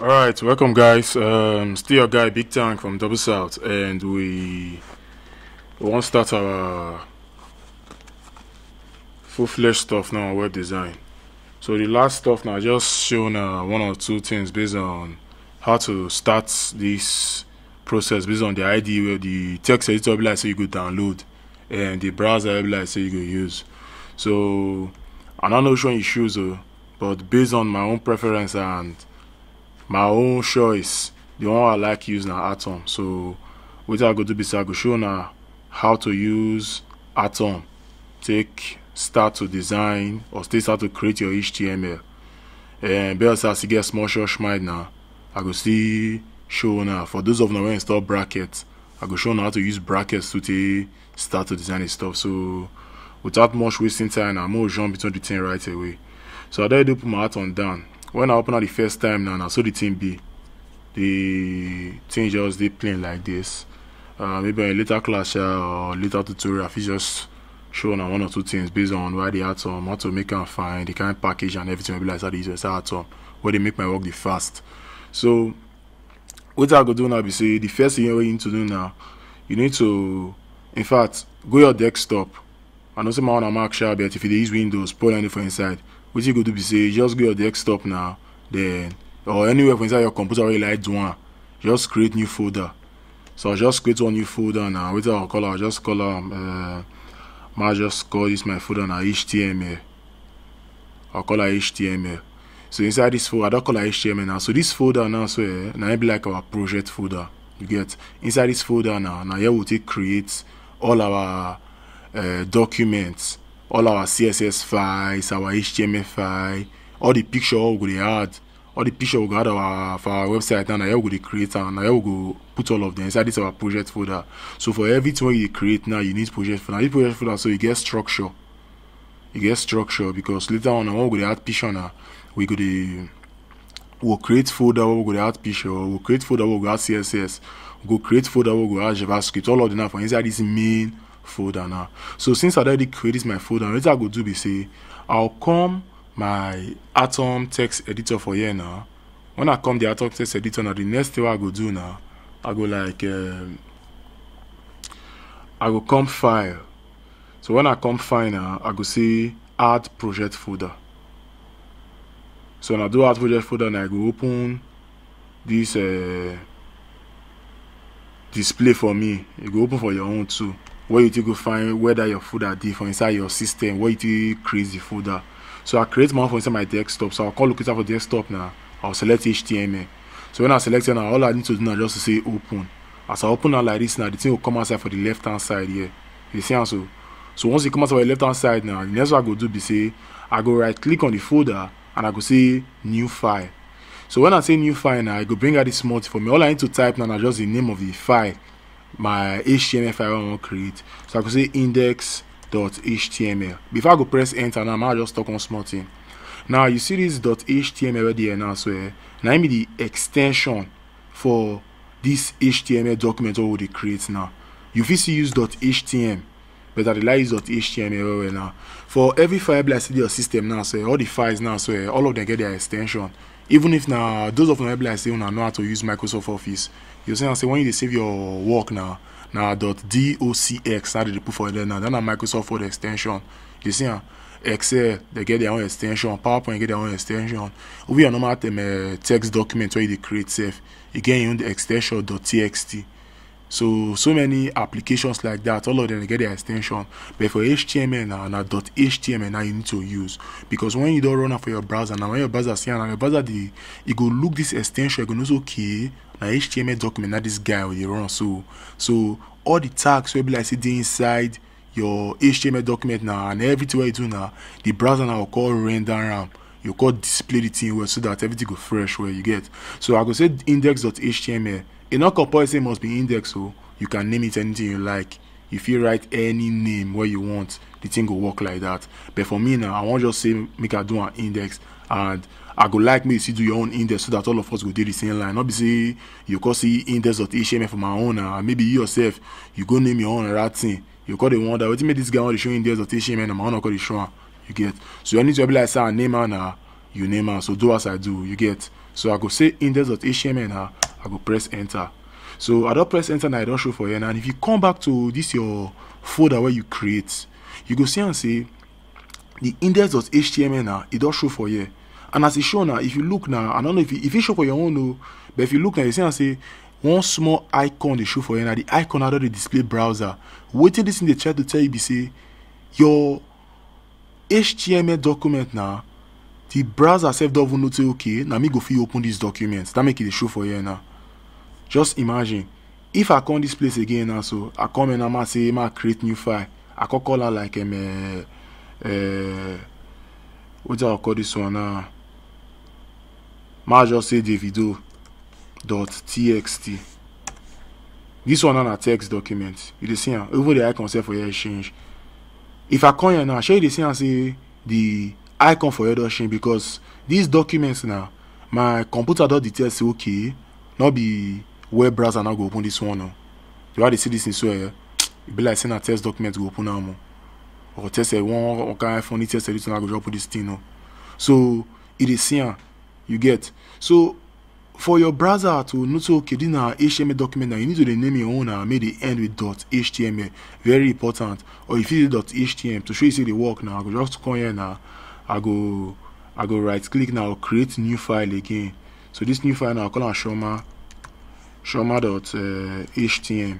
All right, welcome guys. Um, still your guy Big Tank from Double South, and we want to start our full-fledged stuff now on web design. So the last stuff now just shown uh, one or two things based on how to start this process based on the ID where the text editor like so you go download and the browser like so you go use. So I'm not showing issues, though, but based on my own preference and my own choice the one i like using atom so wetin i go do be say i go show now how to use atom take start to design or start to create your html and eh, best as you get small church mind now i go see show now for those of now when install brackets i go show now how to use brackets to take start to design the stuff so without much wasting time i'm gonna jump into the thing right away so i don't do put my Atom down when i open up the first time now na so the thing be the thing just did plain like this uh, maybe a little class uh, or little tutorial If you just show una one or two things based on why they add some how to make and find, the kind package and everything Maybe like that. i dey use website add some wey dey make my work the fast so what i go do now be say the first thing you need to do now you need to in fact go your desktop i know say my one mac sha but if you dey use windows pull anything for inside what you go do be say just go your desktop now then or anywhere for inside your computer where you like one just create new folder so i'll just create one new folder now with i'll call i'll just call um uh i'll just call this my folder now html i'll call it html so inside this folder i don't call it html now so this folder now so eh, now it be like our project folder you get inside this folder now now here we'll take create all our uh, documents all our css files our html file all the picture we go dey add all the picture we go add our for our website now na here we go dey create am na here we go put all of them inside this our project folder so for everything wey you dey create now you need project folder this project folder so you e get structure you e get structure because later on na when we go dey add picture na we go dey we'll create folder where we we'll go add picture, we'll create folder where we go add CSS, we go create folder where we go add JavaScript, all of them now for inside this main folder now so since i already created my folder what i go do be say i'll come my atom text editor for here now when i come the atom text editor now the next thing i go do now i go like um, i go come file so when i come file now i go say add project folder so when i do add project folder now i go open this uh, display for me. You go open for your own too. where you go find whether your folder dey for inside your system where you create the folder so i create one for inside my desktop so I call locator for desktop now i'll select html so when i select it now all i need to do now just to say open as i open now like this now the thing will come outside for the left hand side here you see am so so once e come outside for the left hand side now the next one i go do be say i go right click on the folder and i go say new file so when i say new file now i go bring out this small for me all i need to type now na just the name of the file my HTML file I want to create. So I could say index.html. Before I go press enter now, I'm just talk on small thing. Now you see this .html there now, so eh, now me the extension for this HTML document what they create now. You fit use .html, but I rely use .html now. For every file I see your system now, so eh, all the files now, so eh, all of them get their extension. even if na those of una be like say una know how to use microsoft office you see am say when you dey save your work na na docx na dey put for there now that na microsoft word ex ten sion you see am excel dey get their own ex ten sion powerpoint get their own ex ten sion over your normal um, text document wey you dey create sef e get im own ex ten sion txt So, so many applications like that, all of them get their extension. But for HTML now, now .html now you need to use. Because when you don't run out for your browser, now when your browser see, now your browser, the, you go look this extension, you go know, okay, now HTML document, now this guy will run. So, so all the tags will be like, see, the inside your HTML document now, and everything where you do now, the browser now will call render RAM. You call display the thing well so that everything go fresh where well, you get. So I go say index.html Enoch Opoise must be indexed, so oh. you can name it anything you like. If you write any name where you want, the thing will work like that. But for me now, I want just say make I do an index and I go like me to do your own index so that all of us go do the same line. Not be say you go see index.html for my own and ah, maybe you yourself you go name your own right thing. You call the one that what make this guy want to show index.html and my own call the show. You get so you need to be like say I name her now, you name her. So do as I do, you get. So I go say index.html now. I go press enter. So I don't press enter and I don't show for here. And if you come back to this your folder where you create, you go see and say the index.html now it don't show for here. And as it show now, if you look now, I don't know if it, if it show for your own no, but if you look now, you see and say one small icon they show for here. Now the icon under the display browser. Waiting this in the chat to tell you be say your HTML document now. The browser self don't know say okay. Now me go feel open this document. That make it show for here now. just imagine if i come this place again now so i come in and I say ma create new file i call call her like um, uh, uh, wetin i call this one now uh, ma just say davido dot txt this one now a text document you dey see am even the icon sef for here change if i come here now shey you dey see am say the icon for here don change because these documents na my computer don detect say okay no be web browser now go open this one now. You already see this in so uh, eh? it be like saying a test document go open now more. Or test a eh, one or kind of funny test editor now go drop this thing now. So it is here you get. So for your browser to not okay this na html document now. you need to dey name your own na ah, make dey end with dot html very important or if it is dot html to show you see the work now. i go just come here now. i go i go right click now create new file again so this new file now i call it shoma shoma.htm uh,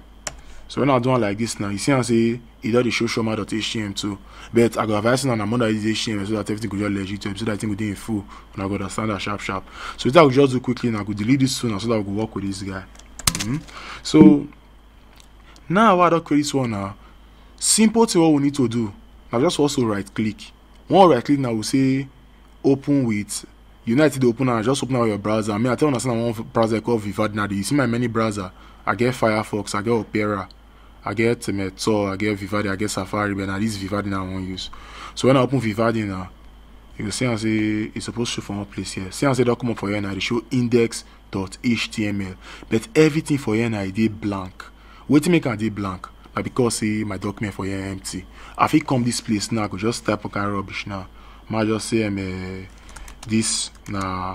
so when i do one like this now you see I say e don dey show shoma.htm too but i go advise una na more than this html so that everything go just legit web so that everything go dey in full and i go understand am sharp sharp so wetin i go just do quickly na i go delete this two so that i go work with this guy mm -hmm. so now i don create this one na simple thing wey we need to do na just also right click one right click na we say open with United open an, just open an yo browser. Me a ten an asen an one browser ko Vivadi nade. You si my many browser. A gen Firefox, a gen Opera, a gen eh, Tso, a gen Vivadi, a gen Safari. Be nan dis Vivadi nan an wan use. So, wè nan open Vivadi nan, yon se an se, yon seppos show fò mò plis ye. Se an se dokman fò yon nan, yon se show index.html. Bet evitin fò yon nan, yon de blanke. Wè ti men kan de blanke? Ba, bikò se, eh, my dokmen fò yon empty. Afi kom dis plis nan, kò jò step an ka rubbish nan. Ma jò se, eh, me... this now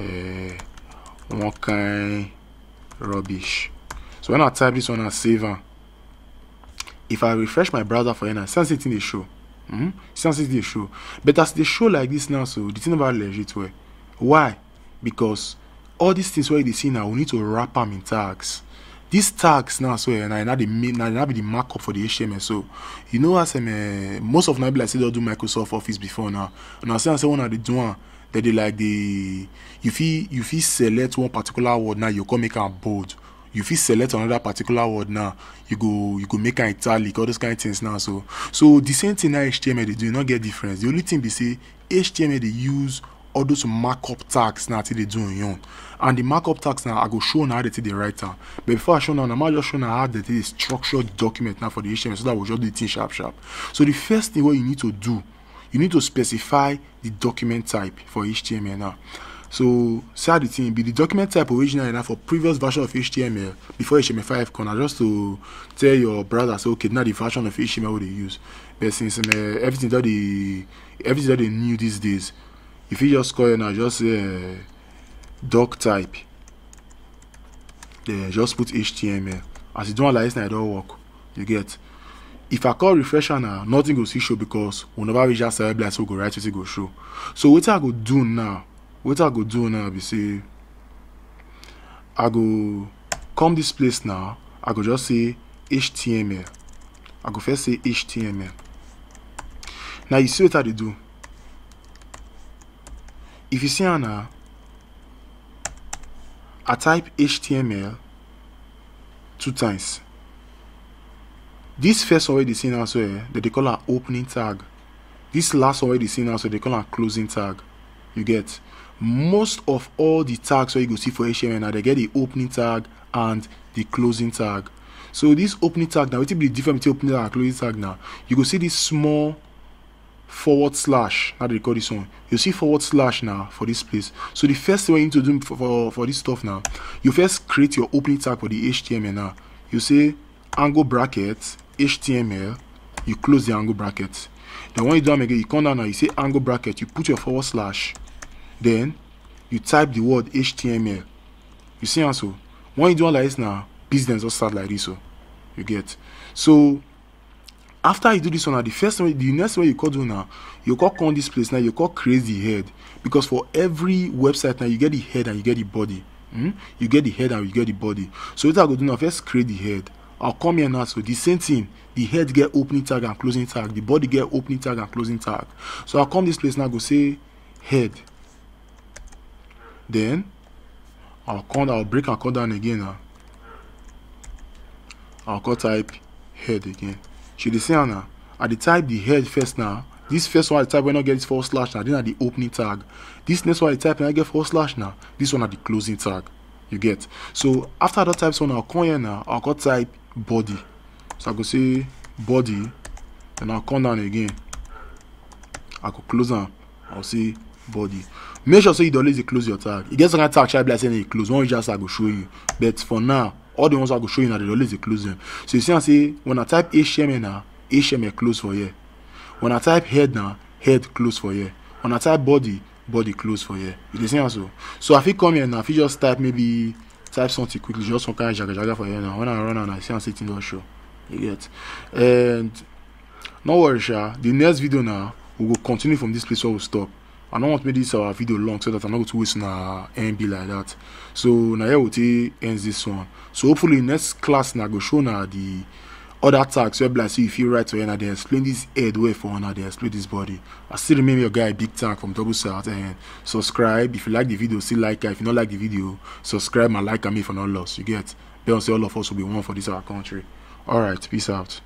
uh, eh, one kind rubbish so when i type this one a save if i refresh my browser for any now it in the show mm -hmm. see it dey show but as the show like this now so the thing about legit way, why because all these things wey you dey see now we need to wrap them in tags This tags now so and eh, na na dey make be the markup for the HTML so you know as um, eh, most of na be like say don do Microsoft Office before now una see I say una dey do am that they like the you fit you fit select one particular word now you come make am bold you fit select another particular word now you go you go make an italic all those kind of things now so so the same thing na HTML they do not get difference the only thing they say HTML they use all those markup tags now till they do on and the markup tags now I go show now how they till write But before I show now, I'm just showing how they till structured document now for the HTML so that we just do it sharp sharp. So the first thing what you need to do, you need to specify the document type for HTML now. So say the thing be the document type originally now for previous version of HTML before HTML5 corner just to tell your brother say okay now the version of HTML they use. But since um, everything that they everything that they knew these days If you just call here now just say uh, eh, doc type then eh, just put html as you don like this na e don work you get if i call refresh now nothing go still show because we never reach that server blind so we go write wetin go show so wetin i go do now wetin i go do now be say i go come this place now i go just say html i go first say html now you see wetin i dey do if you see now, I type HTML two times. This first already seen as well, eh, that they call an opening tag. This last already seen as well, they call a closing tag. You get most of all the tags where you go see for HTML now, they get the opening tag and the closing tag. So this opening tag now, it will be different between opening tag and closing tag now. You go see this small forward slash how do you call this one you see forward slash now for this place so the first thing you need to do for, for, for this stuff now you first create your opening tag for the html now you say angle bracket html you close the angle bracket then when you do them again you come down now you say angle bracket you put your forward slash then you type the word html you see also when you do all like this now business will start like this so you get so after you do this one now the first one the next one you call do now you call on this place now you call crazy head because for every website now you get the head and you get the body mm? you get the head and you get the body so what i go do now first create the head i'll come here now so the same thing the head get opening tag and closing tag the body get opening tag and closing tag so i'll come this place now go say head then i'll come i'll break and call down again now i'll call type head again She dey say now. I dey type the head first now. This first one I dey type wey I get this forward slash now. Then I the opening tag. This next one I dey type wey I get forward slash now. This one at the closing tag. You get. So after I don't type so now, I'll come here now. I go type body. So I go say body. Then I come down again. I go close I go say body. Make sure so you don't lazy close your tag. It gets a tag, shall I be like saying it e close. One just I go show you. But for now, all the ones I go show you now, they always they close them. So you see, I say, when I type HMA now, HMA close for here. When I type head now, head close for here. When I type body, body close for here. You see, also. So So if you come here now, if you just type maybe type something quickly, just some kind of jaga jaga for here now. When I run and I see, I'm sitting on show. You get. And no worry, Sha. The next video now, we go continue from this place where we stop. I don't want to make this uh, video long so that I'm not going to waste na NB like that. So now here we ends this one. So hopefully next class now go show now the other tags where like see if you write to and they explain this head way for and they explain this body. I still remember your guy Big Tank from Double South and subscribe if you like the video, still like it. If you not like the video, subscribe and like and me for not loss. You get. Don't say all of us will be one for this our country. Alright, peace out.